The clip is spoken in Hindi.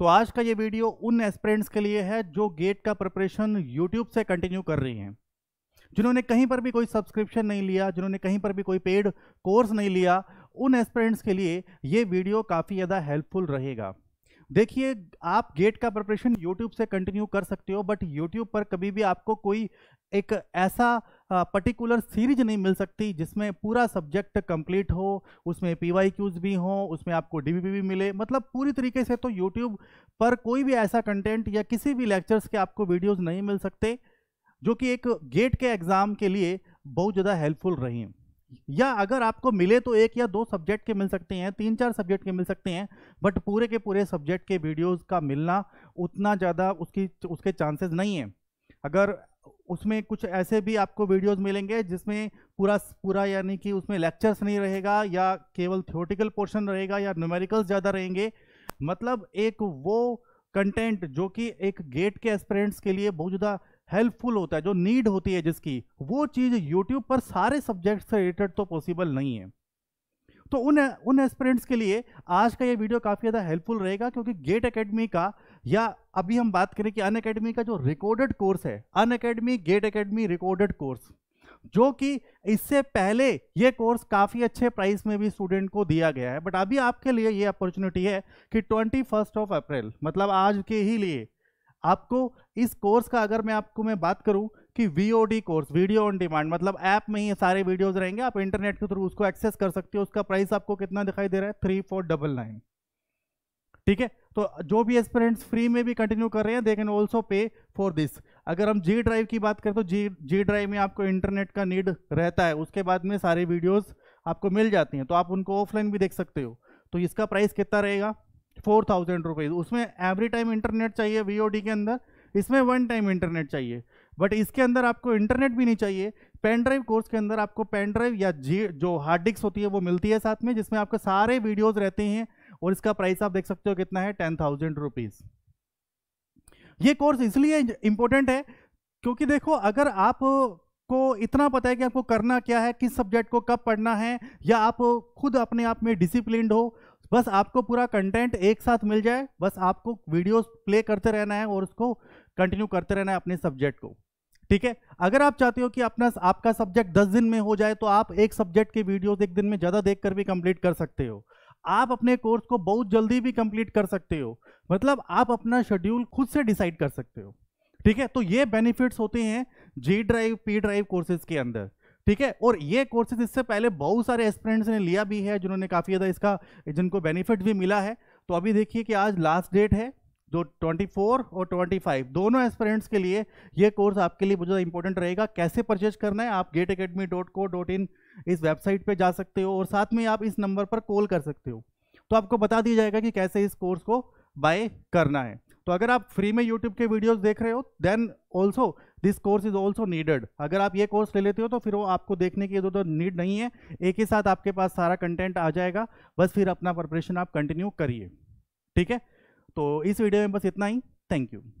तो आज का ये वीडियो उन एस्पिरेंट्स के लिए है जो गेट का प्रिपरेशन यूट्यूब से कंटिन्यू कर रही हैं जिन्होंने कहीं पर भी कोई सब्सक्रिप्शन नहीं लिया जिन्होंने कहीं पर भी कोई पेड कोर्स नहीं लिया उन एस्पिरेंट्स के लिए ये वीडियो काफ़ी ज़्यादा हेल्पफुल रहेगा देखिए आप गेट का प्रिपरेशन यूट्यूब से कंटिन्यू कर सकते हो बट यूट्यूब पर कभी भी आपको कोई एक ऐसा पर्टिकुलर सीरीज नहीं मिल सकती जिसमें पूरा सब्जेक्ट कंप्लीट हो उसमें पी वाई क्यूज भी हों उसमें आपको डी भी मिले मतलब पूरी तरीके से तो यूट्यूब पर कोई भी ऐसा कंटेंट या किसी भी लेक्चर्स के आपको वीडियोज़ नहीं मिल सकते जो कि एक गेट के एग्ज़ाम के लिए बहुत ज़्यादा हेल्पफुल रही हैं या अगर आपको मिले तो एक या दो सब्जेक्ट के मिल सकते हैं तीन चार सब्जेक्ट के मिल सकते हैं बट पूरे के पूरे सब्जेक्ट के वीडियोस का मिलना उतना ज़्यादा उसकी उसके चांसेस नहीं है अगर उसमें कुछ ऐसे भी आपको वीडियोस मिलेंगे जिसमें पूरा पूरा यानी कि उसमें लेक्चर्स नहीं रहेगा या केवल थ्योरेटिकल पोर्शन रहेगा या न्यूमेरिकल्स ज़्यादा रहेंगे मतलब एक वो कंटेंट जो कि एक गेट के एस्पिरेंट्स के लिए बहुत ज़्यादा हेल्पफुल होता है जो नीड होती है जिसकी वो चीज़ यूट्यूब पर सारे सब्जेक्ट्स से रिलेटेड तो पॉसिबल नहीं है तो उन उन एस्पिरेंट्स के लिए आज का ये वीडियो काफ़ी ज़्यादा हेल्पफुल रहेगा क्योंकि गेट एकेडमी का या अभी हम बात करें कि अन अकेडमी का जो रिकॉर्डेड कोर्स है an academy GATE Academy recorded course जो कि इससे पहले ये कोर्स काफ़ी अच्छे प्राइस में भी स्टूडेंट को दिया गया है बट अभी आपके लिए ये अपॉर्चुनिटी है कि ट्वेंटी फर्स्ट ऑफ अप्रैल मतलब आज के ही लिए आपको इस कोर्स का अगर मैं आपको मैं बात करूं कि V course video on demand मतलब ऐप में ही सारे वीडियोस रहेंगे आप इंटरनेट के थ्रू उसको एक्सेस कर सकते हो उसका प्राइस आपको कितना दिखाई दे रहा है थ्री फोर डबल नाइन ठीक है तो जो भी एस्पिरेंट्स फ्री में भी कंटिन्यू कर रहे हैं they can also pay for this अगर हम जी ड्राइव की बात करें तो जी जी ड्राइव में आपको इंटरनेट का नीड रहता है उसके बाद में सारी वीडियोस आपको मिल जाती हैं तो आप उनको ऑफलाइन भी देख सकते हो तो इसका प्राइस कितना रहेगा फोर थाउजेंड रुपीज़ उसमें एवरी टाइम इंटरनेट चाहिए वी के अंदर इसमें वन टाइम इंटरनेट चाहिए बट इसके अंदर आपको इंटरनेट भी नहीं चाहिए पेन ड्राइव कोर्स के अंदर आपको पेन ड्राइव या जी जो हार्ड डिस्क होती है वो मिलती है साथ में जिसमें आपके सारे वीडियोज़ रहते हैं और इसका प्राइस आप देख सकते हो कितना है टेन थाउजेंड रुपीज़ ये कोर्स इसलिए इंपॉर्टेंट है क्योंकि देखो अगर आप को इतना पता है कि आपको करना क्या है किस सब्जेक्ट को कब पढ़ना है या आप खुद अपने आप में डिसिप्लिन हो बस आपको पूरा कंटेंट एक साथ मिल जाए बस आपको वीडियोस प्ले करते रहना है और उसको कंटिन्यू करते रहना है अपने सब्जेक्ट को ठीक है अगर आप चाहते हो कि अपना आपका सब्जेक्ट दस दिन में हो जाए तो आप एक सब्जेक्ट के वीडियोस एक दिन में ज़्यादा देख कर भी कंप्लीट कर सकते हो आप अपने कोर्स को बहुत जल्दी भी कंप्लीट कर सकते हो मतलब आप अपना शेड्यूल खुद से डिसाइड कर सकते हो ठीक है तो ये बेनिफिट्स होते हैं G drive P drive courses के अंदर ठीक है और ये कोर्सेज इससे पहले बहुत सारे एस्पिरेंट्स ने लिया भी है जिन्होंने काफ़ी ज़्यादा इसका जिनको बेनिफिट भी मिला है तो अभी देखिए कि आज लास्ट डेट है जो 24 और 25 दोनों एस्परेंट्स के लिए ये कोर्स आपके लिए बहुत ज़्यादा इंपॉर्टेंट रहेगा कैसे परचेज करना है आप GATE Academy dot co dot in इस वेबसाइट पे जा सकते हो और साथ में आप इस नंबर पर कॉल कर सकते हो तो आपको बता दिया जाएगा कि कैसे इस कोर्स को बाय करना है तो अगर आप फ्री में यूट्यूब के वीडियोज़ देख रहे हो then also this course is also needed अगर आप ये कोर्स ले लेते हो तो फिर वो आपको देखने की जरूरत नीड नहीं है एक ही साथ आपके पास सारा कंटेंट आ जाएगा बस फिर अपना प्रपरेशन आप कंटिन्यू करिए ठीक है तो इस वीडियो में बस इतना ही थैंक यू